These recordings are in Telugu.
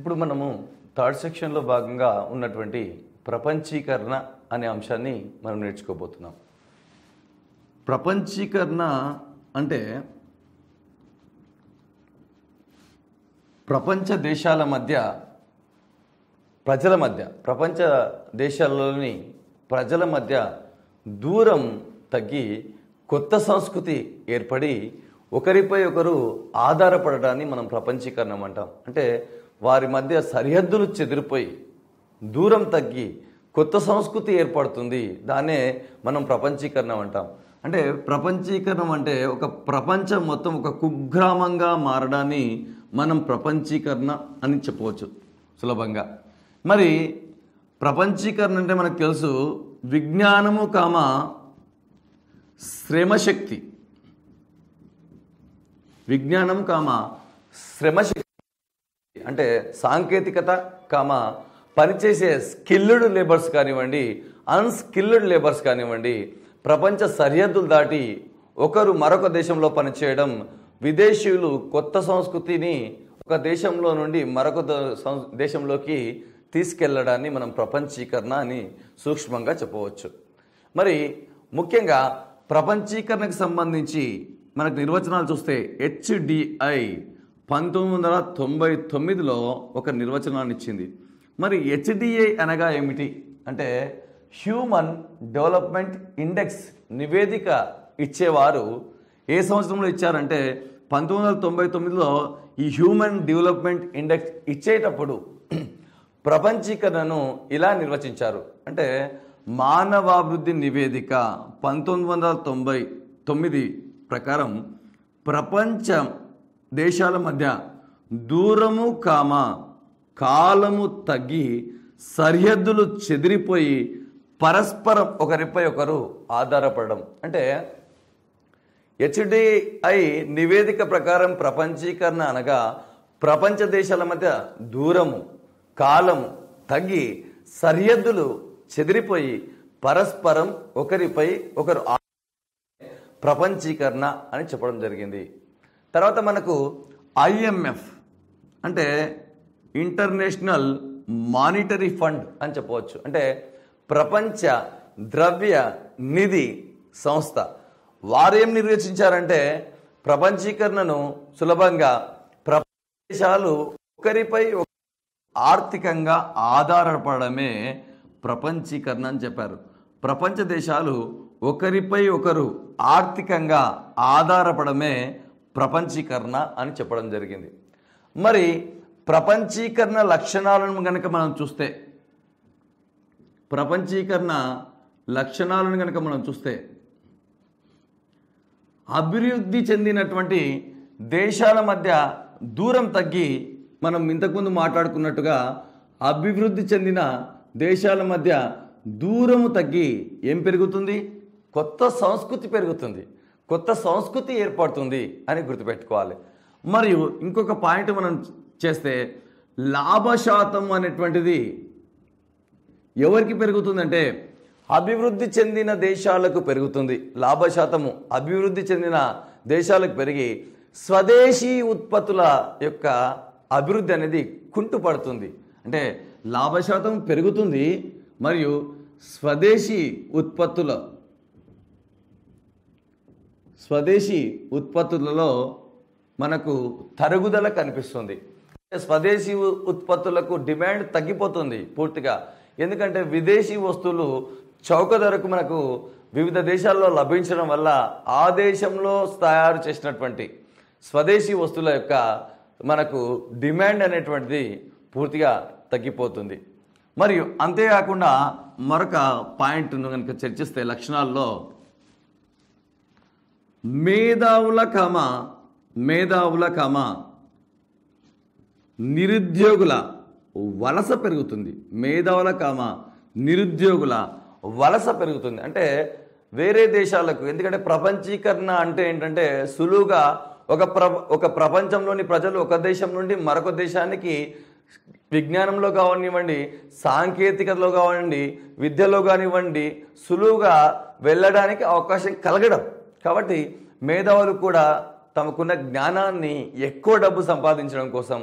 ఇప్పుడు మనము థర్డ్ సెక్షన్లో భాగంగా ఉన్నటువంటి ప్రపంచీకరణ అనే అంశాన్ని మనం నేర్చుకోబోతున్నాం ప్రపంచీకరణ అంటే ప్రపంచ దేశాల మధ్య ప్రజల మధ్య ప్రపంచ దేశాలలోని ప్రజల మధ్య దూరం తగ్గి కొత్త సంస్కృతి ఏర్పడి ఒకరిపై ఒకరు ఆధారపడడాన్ని మనం ప్రపంచీకరణం అంటాం అంటే వారి మధ్య సరిహద్దులు చెదిరిపోయి దూరం తగ్గి కొత్త సంస్కృతి ఏర్పడుతుంది దాన్నే మనం ప్రపంచీకరణం అంటాం అంటే ప్రపంచీకరణం అంటే ఒక ప్రపంచం మొత్తం ఒక కుగ్రామంగా మారడాన్ని మనం ప్రపంచీకరణ అని చెప్పవచ్చు సులభంగా మరి ప్రపంచీకరణ అంటే మనకు తెలుసు విజ్ఞానము కామ శ్రమశక్తి విజ్ఞానం కామ శ్రమశక్తి అంటే సాంకేతికత కామ పనిచేసే స్కిల్డ్ లేబర్స్ కానివ్వండి అన్స్కిల్డ్ లేబర్స్ కానివ్వండి ప్రపంచ సరిహద్దులు దాటి ఒకరు మరొక దేశంలో పనిచేయడం విదేశీయులు కొత్త సంస్కృతిని ఒక దేశంలో నుండి మరొక దేశంలోకి తీసుకెళ్లడాన్ని మనం ప్రపంచీకరణ అని సూక్ష్మంగా చెప్పవచ్చు మరి ముఖ్యంగా ప్రపంచీకరణకు సంబంధించి మనకు నిర్వచనాలు చూస్తే హెచ్డిఐ పంతొమ్మిది వందల తొంభై తొమ్మిదిలో ఒక నిర్వచనాన్ని ఇచ్చింది మరి హెచ్డిఏ అనగా ఏమిటి అంటే హ్యూమన్ డెవలప్మెంట్ ఇండెక్స్ నివేదిక ఇచ్చేవారు ఏ సంవత్సరంలో ఇచ్చారంటే పంతొమ్మిది వందల తొంభై తొమ్మిదిలో ఈ హ్యూమన్ డెవలప్మెంట్ ఇండెక్స్ ఇచ్చేటప్పుడు ప్రపంచీకరణను ఇలా నిర్వచించారు అంటే మానవాభివృద్ధి నివేదిక పంతొమ్మిది వందల తొంభై తొమ్మిది ప్రకారం ప్రపంచం దేశాల మధ్య దూరము కామ కాలము తగ్గి సరిహద్దులు చెదిరిపోయి పరస్పరం ఒకరిపై ఒకరు ఆధారపడడం అంటే హెచ్డిఐ నివేదిక ప్రకారం ప్రపంచీకరణ అనగా ప్రపంచ దేశాల మధ్య దూరము కాలము తగ్గి సరిహద్దులు చెదిరిపోయి పరస్పరం ఒకరిపై ఒకరు ప్రపంచీకరణ అని చెప్పడం జరిగింది తర్వాత మనకు ఐఎంఎఫ్ అంటే ఇంటర్నేషనల్ మానిటరీ ఫండ్ అని చెప్పవచ్చు అంటే ప్రపంచ ద్రవ్య నిధి సంస్థ వారేం నిర్వచించారంటే ప్రపంచీకరణను సులభంగా ప్రపంచాలు ఒకరిపై ఆర్థికంగా ఆధారపడమే ప్రపంచీకరణ అని చెప్పారు ప్రపంచ దేశాలు ఒకరిపై ఒకరు ఆర్థికంగా ఆధారపడమే ప్రపంచీకరణ అని చెప్పడం జరిగింది మరి ప్రపంచీకరణ లక్షణాలను కనుక మనం చూస్తే ప్రపంచీకరణ లక్షణాలను కనుక మనం చూస్తే అభివృద్ధి చెందినటువంటి దేశాల మధ్య దూరం తగ్గి మనం ఇంతకుముందు మాట్లాడుకున్నట్టుగా అభివృద్ధి చెందిన దేశాల మధ్య దూరము తగ్గి ఏం పెరుగుతుంది కొత్త సంస్కృతి పెరుగుతుంది కొత్త సంస్కృతి ఏర్పడుతుంది అని గుర్తుపెట్టుకోవాలి మరియు ఇంకొక పాయింట్ మనం చేస్తే లాభశాతం అనేటువంటిది ఎవరికి పెరుగుతుందంటే అభివృద్ధి చెందిన దేశాలకు పెరుగుతుంది లాభశాతము అభివృద్ధి చెందిన దేశాలకు పెరిగి స్వదేశీ ఉత్పత్తుల యొక్క అభివృద్ధి అనేది కుంటుపడుతుంది అంటే లాభశాతం పెరుగుతుంది మరియు స్వదేశీ ఉత్పత్తుల స్వదేశీ ఉత్పత్తులలో మనకు తరుగుదల కనిపిస్తుంది స్వదేశీ ఉత్పత్తులకు డిమాండ్ తగ్గిపోతుంది పూర్తిగా ఎందుకంటే విదేశీ వస్తువులు చౌక ధరకు మనకు వివిధ దేశాల్లో లభించడం వల్ల ఆ దేశంలో తయారు చేసినటువంటి స్వదేశీ వస్తువుల యొక్క మనకు డిమాండ్ అనేటువంటిది పూర్తిగా తగ్గిపోతుంది మరియు అంతేకాకుండా మరొక పాయింట్ను కనుక చర్చిస్తే లక్షణాల్లో మేధావుల కమ మేధావుల కమ నిరుద్యోగుల వలస పెరుగుతుంది మేధావుల కమ నిరుద్యోగుల వలస పెరుగుతుంది అంటే వేరే దేశాలకు ఎందుకంటే ప్రపంచీకరణ అంటే ఏంటంటే సులువుగా ఒక ప్ర ఒక ప్రపంచంలోని ప్రజలు ఒక దేశం నుండి మరొక దేశానికి విజ్ఞానంలో కానివ్వండి సాంకేతికతలో కానివ్వండి విద్యలో కానివ్వండి సులువుగా వెళ్ళడానికి అవకాశం కలగడం కాబట్టి మేధావులు కూడా తమకున్న జ్ఞానాన్ని ఎక్కువ డబ్బు సంపాదించడం కోసం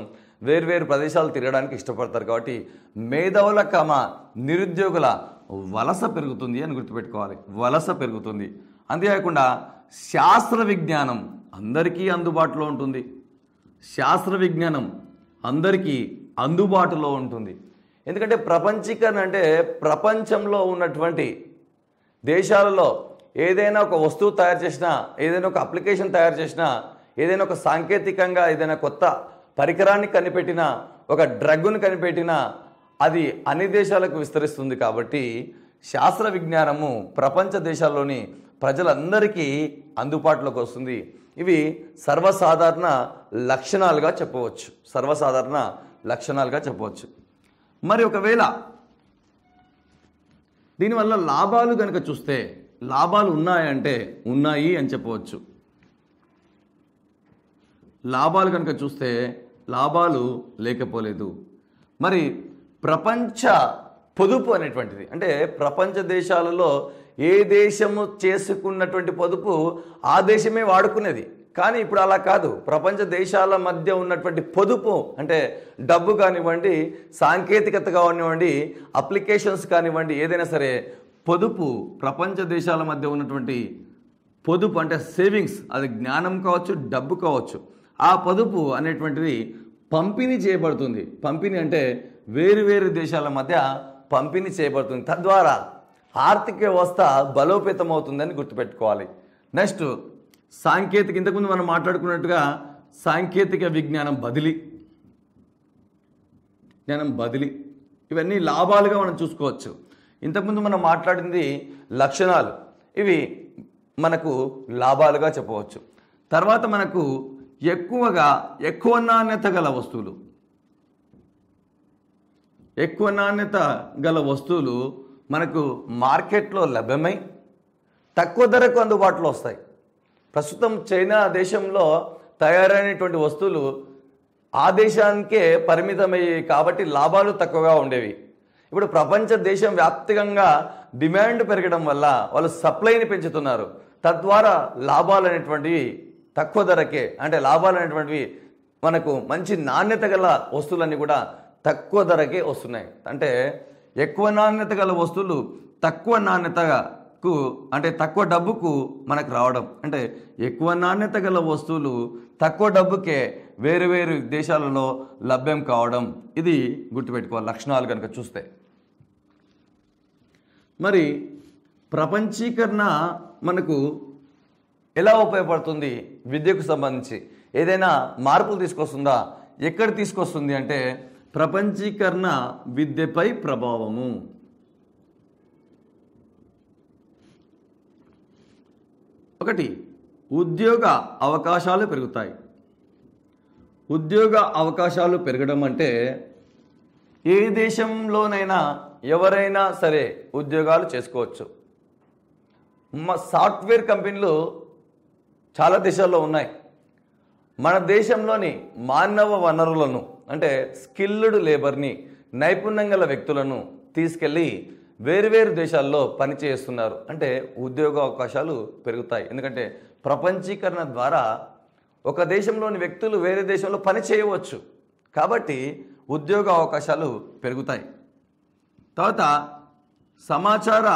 వేర్వేరు ప్రదేశాలు తిరగడానికి ఇష్టపడతారు కాబట్టి మేధావుల కమ నిరుద్యోగుల వలస పెరుగుతుంది అని గుర్తుపెట్టుకోవాలి వలస పెరుగుతుంది అంతేకాకుండా శాస్త్ర విజ్ఞానం అందరికీ అందుబాటులో ఉంటుంది శాస్త్ర విజ్ఞానం అందరికీ అందుబాటులో ఉంటుంది ఎందుకంటే ప్రపంచీకరణ అంటే ప్రపంచంలో ఉన్నటువంటి దేశాలలో ఏదైనా ఒక వస్తువు తయారు చేసినా ఏదైనా ఒక అప్లికేషన్ తయారు చేసినా ఏదైనా ఒక సాంకేతికంగా ఏదైనా కొత్త పరికరాన్ని కనిపెట్టినా ఒక డ్రగ్ను కనిపెట్టినా అది అన్ని దేశాలకు విస్తరిస్తుంది కాబట్టి శాస్త్ర విజ్ఞానము ప్రపంచ దేశాల్లోని ప్రజలందరికీ అందుబాటులోకి వస్తుంది ఇవి సర్వసాధారణ లక్షణాలుగా చెప్పవచ్చు సర్వసాధారణ లక్షణాలుగా చెప్పవచ్చు మరి ఒకవేళ దీనివల్ల లాభాలు కనుక చూస్తే లాభాలు ఉన్నాయంటే ఉన్నాయి అని చెప్పవచ్చు లాభాలు కనుక చూస్తే లాభాలు లేకపోలేదు మరి ప్రపంచ పొదుపు అనేటువంటిది అంటే ప్రపంచ దేశాలలో ఏ దేశము చేసుకున్నటువంటి పొదుపు ఆ దేశమే వాడుకునేది కానీ ఇప్పుడు అలా కాదు ప్రపంచ దేశాల మధ్య ఉన్నటువంటి పొదుపు అంటే డబ్బు కానివ్వండి సాంకేతికత కానివ్వండి అప్లికేషన్స్ కానివ్వండి ఏదైనా సరే పొదుపు ప్రపంచ దేశాల మధ్య ఉన్నటువంటి పొదుపు అంటే సేవింగ్స్ అది జ్ఞానం కావచ్చు డబ్బు కావచ్చు ఆ పొదుపు అనేటువంటిది పంపిణీ చేయబడుతుంది పంపిణీ అంటే వేరు వేరు దేశాల మధ్య పంపిణీ చేయబడుతుంది తద్వారా ఆర్థిక వ్యవస్థ బలోపేతమవుతుందని గుర్తుపెట్టుకోవాలి నెక్స్ట్ సాంకేతిక ఇంతకుముందు మనం మాట్లాడుకున్నట్టుగా సాంకేతిక విజ్ఞానం బదిలీ జ్ఞానం బదిలీ ఇవన్నీ లాభాలుగా మనం చూసుకోవచ్చు ఇంతకుముందు మనం మాట్లాడింది లక్షణాలు ఇవి మనకు లాభాలుగా చెప్పవచ్చు తర్వాత మనకు ఎక్కువగా ఎక్కువ నాణ్యత గల వస్తువులు ఎక్కువ నాణ్యత గల వస్తువులు మనకు మార్కెట్లో లభ్యమై తక్కువ ధరకు అందుబాటులో వస్తాయి ప్రస్తుతం చైనా దేశంలో తయారైనటువంటి వస్తువులు ఆ దేశానికే పరిమితమయ్యాయి కాబట్టి లాభాలు తక్కువగా ఉండేవి ఇప్పుడు ప్రపంచ దేశం వ్యాప్తికంగా డిమాండ్ పెరగడం వల్ల వాళ్ళు సప్లైని పెంచుతున్నారు తద్వారా లాభాలు అనేటువంటివి తక్కువ ధరకే అంటే లాభాలు అనేటువంటివి మనకు మంచి నాణ్యత గల వస్తువులన్నీ కూడా తక్కువ ధరకే వస్తున్నాయి అంటే ఎక్కువ నాణ్యత గల వస్తువులు తక్కువ నాణ్యతకు అంటే తక్కువ డబ్బుకు మనకు రావడం అంటే ఎక్కువ నాణ్యత గల వస్తువులు తక్కువ డబ్బుకే వేరు వేరు దేశాలలో లభ్యం కావడం ఇది గుర్తుపెట్టుకోవాలి లక్షణాలు కనుక చూస్తే మరి ప్రపంచీకరణ మనకు ఎలా ఉపయోగపడుతుంది విద్యకు సంబంధించి ఏదైనా మార్పులు తీసుకొస్తుందా ఎక్కడ తీసుకొస్తుంది అంటే ప్రపంచీకరణ విద్యపై ప్రభావము ఒకటి ఉద్యోగ అవకాశాలు పెరుగుతాయి ఉద్యోగ అవకాశాలు పెరగడం అంటే ఏ దేశంలోనైనా ఎవరైనా సరే ఉద్యోగాలు చేసుకోవచ్చు మా సాఫ్ట్వేర్ కంపెనీలు చాలా దేశాల్లో ఉన్నాయి మన దేశంలోని మానవ వనరులను అంటే స్కిల్డ్ లేబర్ని నైపుణ్యం గల వ్యక్తులను తీసుకెళ్ళి వేరువేరు దేశాల్లో పనిచేస్తున్నారు అంటే ఉద్యోగ అవకాశాలు పెరుగుతాయి ఎందుకంటే ప్రపంచీకరణ ద్వారా ఒక దేశంలోని వ్యక్తులు వేరే దేశంలో పని చేయవచ్చు కాబట్టి ఉద్యోగ అవకాశాలు పెరుగుతాయి తర్వాత సమాచార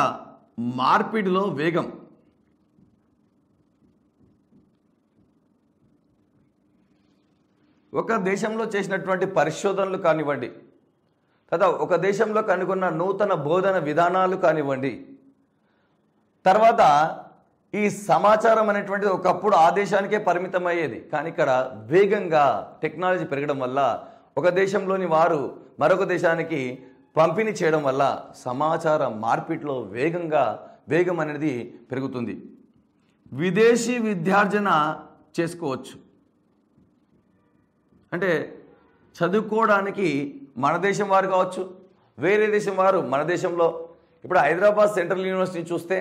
మార్పిడిలో వేగం ఒక దేశంలో చేసినటువంటి పరిశోధనలు కానివ్వండి కదా ఒక దేశంలో కనుగొన్న నూతన బోధన విధానాలు కానివ్వండి తర్వాత ఈ సమాచారం అనేటువంటిది ఒకప్పుడు ఆ దేశానికే పరిమితం అయ్యేది కానీ ఇక్కడ వేగంగా టెక్నాలజీ పెరగడం వల్ల ఒక దేశంలోని వారు మరొక దేశానికి పంపిణీ చేయడం వల్ల సమాచార మార్పిట్లో వేగంగా వేగం అనేది పెరుగుతుంది విదేశీ విద్యార్జన చేసుకోవచ్చు అంటే చదువుకోవడానికి మన దేశం వారు కావచ్చు వేరే దేశం వారు మన దేశంలో ఇప్పుడు హైదరాబాద్ సెంట్రల్ యూనివర్సిటీ చూస్తే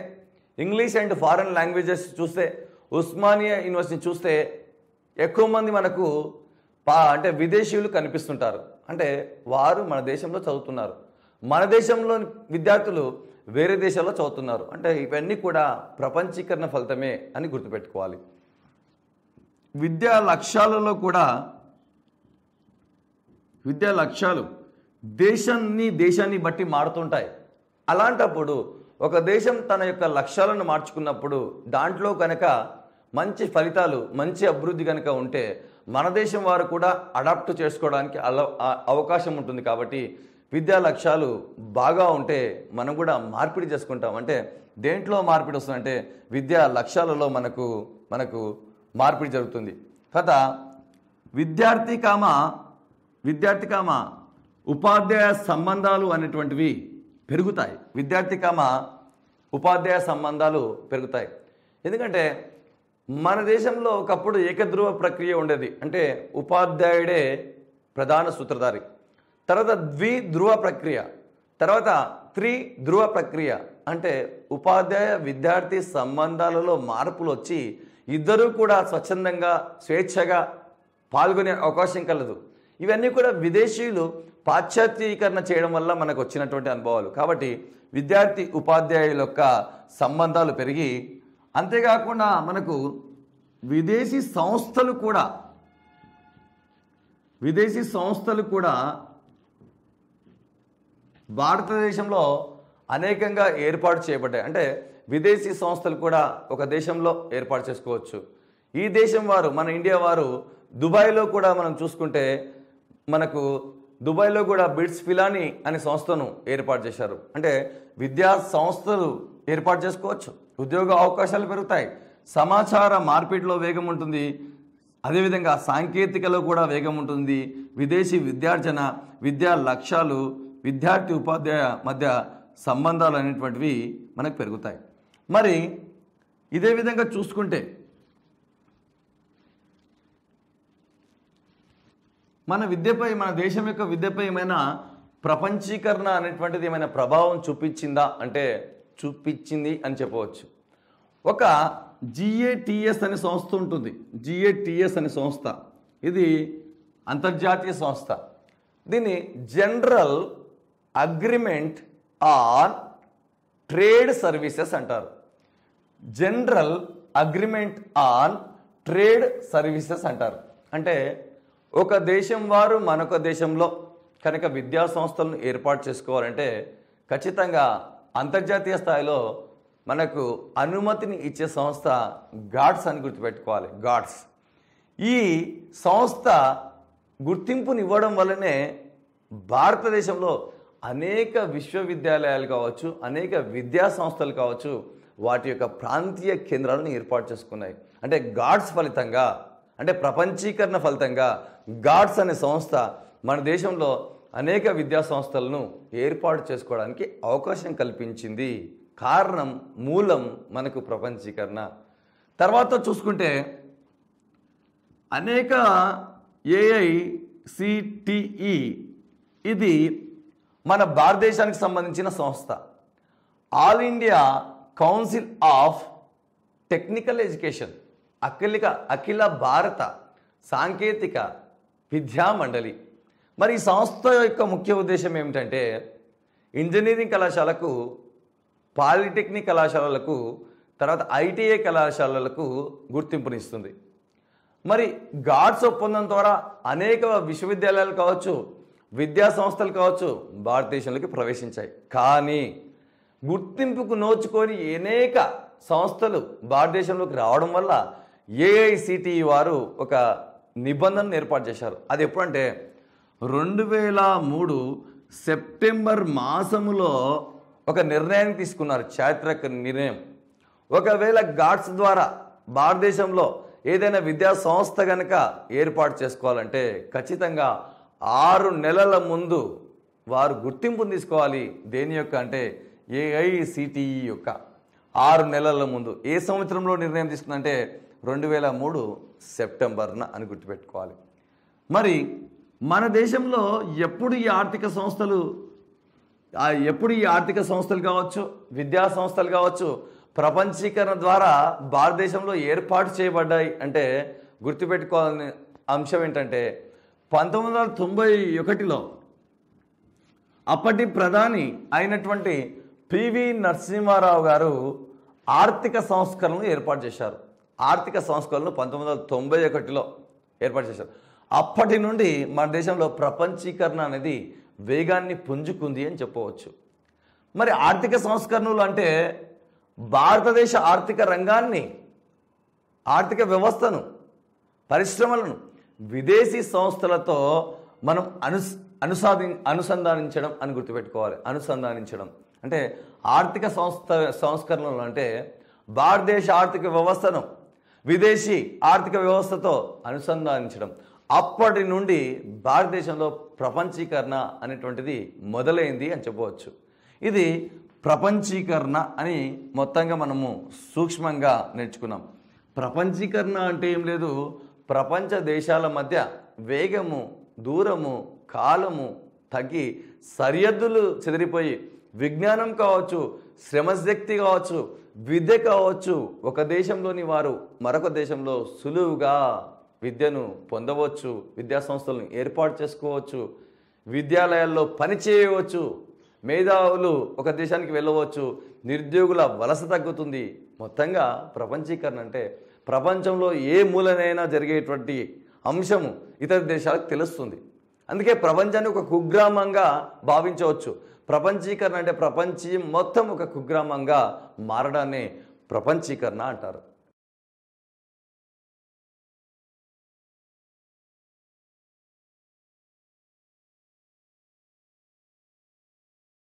ఇంగ్లీష్ అండ్ ఫారెన్ లాంగ్వేజెస్ చూస్తే ఉస్మానియా యూనివర్సిటీ చూస్తే ఎక్కువ మంది మనకు పా అంటే విదేశీయులు కనిపిస్తుంటారు అంటే వారు మన దేశంలో చదువుతున్నారు మన దేశంలోని విద్యార్థులు వేరే దేశాల్లో చదువుతున్నారు అంటే ఇవన్నీ కూడా ప్రపంచీకరణ ఫలితమే అని గుర్తుపెట్టుకోవాలి విద్యా లక్ష్యాలలో కూడా విద్యా లక్ష్యాలు దేశాన్ని దేశాన్ని బట్టి మారుతుంటాయి అలాంటప్పుడు ఒక దేశం తన యొక్క లక్ష్యాలను మార్చుకున్నప్పుడు దాంట్లో కనుక మంచి ఫలితాలు మంచి అభివృద్ధి కనుక ఉంటే మన దేశం వారు కూడా అడాప్ట్ చేసుకోవడానికి అల అవకాశం ఉంటుంది కాబట్టి విద్యా లక్ష్యాలు బాగా ఉంటే మనం కూడా మార్పిడి చేసుకుంటాం అంటే దేంట్లో మార్పిడి వస్తుందంటే విద్యా లక్ష్యాలలో మనకు మనకు మార్పిడి జరుగుతుంది కథ విద్యార్థి కామ విద్యార్థికామ ఉపాధ్యాయ సంబంధాలు అనేటువంటివి పెరుగుతాయి విద్యార్థికామ ఉపాధ్యాయ సంబంధాలు పెరుగుతాయి ఎందుకంటే మన దేశంలో ఒకప్పుడు ఏకధ్రువ ప్రక్రియ ఉండేది అంటే ఉపాధ్యాయుడే ప్రధాన సూత్రధారి తర్వాత ద్విధ్రువ ప్రక్రియ తర్వాత త్రి ధ్రువ ప్రక్రియ అంటే ఉపాధ్యాయ విద్యార్థి సంబంధాలలో మార్పులు వచ్చి ఇద్దరూ కూడా స్వచ్ఛందంగా స్వేచ్ఛగా పాల్గొనే అవకాశం కలదు ఇవన్నీ కూడా విదేశీయులు పాశ్చాత్యీకరణ చేయడం వల్ల మనకు వచ్చినటువంటి అనుభవాలు కాబట్టి విద్యార్థి ఉపాధ్యాయుల యొక్క సంబంధాలు పెరిగి అంతేకాకుండా మనకు విదేశీ సంస్థలు కూడా విదేశీ సంస్థలు కూడా భారతదేశంలో అనేకంగా ఏర్పాటు చేయబడ్డాయి అంటే విదేశీ సంస్థలు కూడా ఒక దేశంలో ఏర్పాటు చేసుకోవచ్చు ఈ దేశం వారు మన ఇండియా వారు దుబాయ్లో కూడా మనం చూసుకుంటే మనకు దుబాయ్లో కూడా బిడ్స్ పిలాని అనే సంస్థను ఏర్పాటు చేశారు అంటే విద్యా సంస్థలు ఏర్పాటు చేసుకోవచ్చు ఉద్యోగ అవకాశాలు పెరుగుతాయి సమాచార మార్పిడిలో వేగం ఉంటుంది అదేవిధంగా సాంకేతికలో కూడా వేగం ఉంటుంది విదేశీ విద్యార్జన విద్యా లక్ష్యాలు విద్యార్థి ఉపాధ్యాయ మధ్య సంబంధాలు అనేటువంటివి మనకు పెరుగుతాయి మరి ఇదే విధంగా చూసుకుంటే మన విద్యపై మన దేశం యొక్క విద్యపై ఏమైనా ప్రపంచీకరణ అనేటువంటిది ఏమైనా ప్రభావం చూపించిందా అంటే చూపించింది అని చెప్పవచ్చు ఒక జిఏటిఎస్ అనే సంస్థ ఉంటుంది జిఏటిఎస్ అనే సంస్థ ఇది అంతర్జాతీయ సంస్థ దీన్ని General Agreement on Trade Services అంటారు General Agreement on Trade Services అంటారు అంటే ఒక దేశం వారు మరొక దేశంలో కనుక విద్యా సంస్థలను ఏర్పాటు చేసుకోవాలంటే ఖచ్చితంగా అంతర్జాతీయ స్థాయిలో మనకు అనుమతిని ఇచ్చే సంస్థ గాడ్స్ అని గుర్తుపెట్టుకోవాలి గాడ్స్ ఈ సంస్థ గుర్తింపుని ఇవ్వడం వల్లనే భారతదేశంలో అనేక విశ్వవిద్యాలయాలు కావచ్చు అనేక విద్యా సంస్థలు కావచ్చు వాటి యొక్క ప్రాంతీయ కేంద్రాలను ఏర్పాటు చేసుకున్నాయి అంటే గాడ్స్ ఫలితంగా అంటే ప్రపంచీకరణ ఫలితంగా గాడ్స్ అనే సంస్థ మన దేశంలో అనేక విద్యా సంస్థలను ఏర్పాటు చేసుకోవడానికి అవకాశం కల్పించింది కారణం మూలం మనకు ప్రపంచీకరణ తర్వాత చూసుకుంటే అనేక ఏఐసిటిఈ ఇది మన భారతదేశానికి సంబంధించిన సంస్థ All India Council of Technical Education అఖిలిక అఖిల భారత సాంకేతిక విద్యా మండలి మరి ఈ సంస్థ యొక్క ముఖ్య ఉద్దేశం ఏమిటంటే ఇంజనీరింగ్ కళాశాలకు పాలిటెక్నిక్ కళాశాలలకు తర్వాత ఐటీఐ కళాశాలలకు గుర్తింపునిస్తుంది మరి గాడ్స్ ఒప్పందం ద్వారా అనేక విశ్వవిద్యాలయాలు కావచ్చు విద్యా సంస్థలు కావచ్చు భారతదేశంలోకి ప్రవేశించాయి కానీ గుర్తింపుకు నోచుకొని అనేక సంస్థలు భారతదేశంలోకి రావడం వల్ల ఏఐసిటిఈ వారు ఒక నిబంధనను ఏర్పాటు చేశారు అది ఎప్పుడంటే రెండు వేల మూడు సెప్టెంబర్ మాసములో ఒక నిర్ణయాన్ని తీసుకున్నారు చారిత్రక నిర్ణయం ఒకవేళ గాడ్స్ ద్వారా భారతదేశంలో ఏదైనా విద్యా సంస్థ కనుక ఏర్పాటు చేసుకోవాలంటే ఖచ్చితంగా ఆరు నెలల ముందు వారు గుర్తింపును తీసుకోవాలి దేని యొక్క అంటే ఏఐసిటిఈ యొక్క ఆరు నెలల ముందు ఏ సంవత్సరంలో నిర్ణయం తీసుకుందంటే రెండు వేల మూడు సెప్టెంబర్న అని గుర్తుపెట్టుకోవాలి మరి మన దేశంలో ఎప్పుడు ఈ ఆర్థిక సంస్థలు ఎప్పుడు ఈ ఆర్థిక సంస్థలు కావచ్చు విద్యా సంస్థలు కావచ్చు ప్రపంచీకరణ ద్వారా భారతదేశంలో ఏర్పాటు చేయబడ్డాయి అంటే గుర్తుపెట్టుకోవాలని అంశం ఏంటంటే పంతొమ్మిది వందల తొంభై ఒకటిలో అప్పటి ప్రధాని అయినటువంటి పివి నరసింహారావు గారు ఆర్థిక సంస్కరణలు ఏర్పాటు చేశారు ఆర్థిక సంస్కరణలు పంతొమ్మిది వందల తొంభై ఒకటిలో ఏర్పాటు చేశారు అప్పటి నుండి మన దేశంలో ప్రపంచీకరణ అనేది వేగాన్ని పుంజుకుంది అని చెప్పవచ్చు మరి ఆర్థిక సంస్కరణలు అంటే భారతదేశ ఆర్థిక రంగాన్ని ఆర్థిక వ్యవస్థను పరిశ్రమలను విదేశీ సంస్థలతో మనం అను అనుసాధి అనుసంధానించడం అని గుర్తుపెట్టుకోవాలి అనుసంధానించడం అంటే ఆర్థిక సంస్థ సంస్కరణలు అంటే భారతదేశ ఆర్థిక వ్యవస్థను విదేశీ ఆర్థిక వ్యవస్థతో అనుసంధానించడం అప్పటి నుండి భారతదేశంలో ప్రపంచీకరణ అనేటువంటిది మొదలైంది అని చెప్పవచ్చు ఇది ప్రపంచీకరణ అని మొత్తంగా మనము సూక్ష్మంగా నేర్చుకున్నాం ప్రపంచీకరణ అంటే ఏం లేదు ప్రపంచ దేశాల మధ్య వేగము దూరము కాలము తగ్గి సరిహద్దులు చెదిరిపోయి విజ్ఞానం కావచ్చు శ్రమశక్తి కావచ్చు విద్య కావచ్చు ఒక దేశంలోని వారు మరొక దేశంలో సులువుగా విద్యను పొందవచ్చు విద్యా సంస్థలను ఏర్పాటు చేసుకోవచ్చు విద్యాలయాల్లో పనిచేయవచ్చు మేధావులు ఒక దేశానికి వెళ్ళవచ్చు నిరుద్యోగుల వలస తగ్గుతుంది మొత్తంగా ప్రపంచీకరణ అంటే ప్రపంచంలో ఏ మూలనైనా జరిగేటువంటి అంశము ఇతర దేశాలకు తెలుస్తుంది అందుకే ప్రపంచాన్ని ఒక కుగ్రామంగా భావించవచ్చు ప్రపంచీకరణ అంటే ప్రపంచం మొత్తం ఒక కుగ్రామంగా మారడాన్ని ప్రపంచీకరణ అంటారు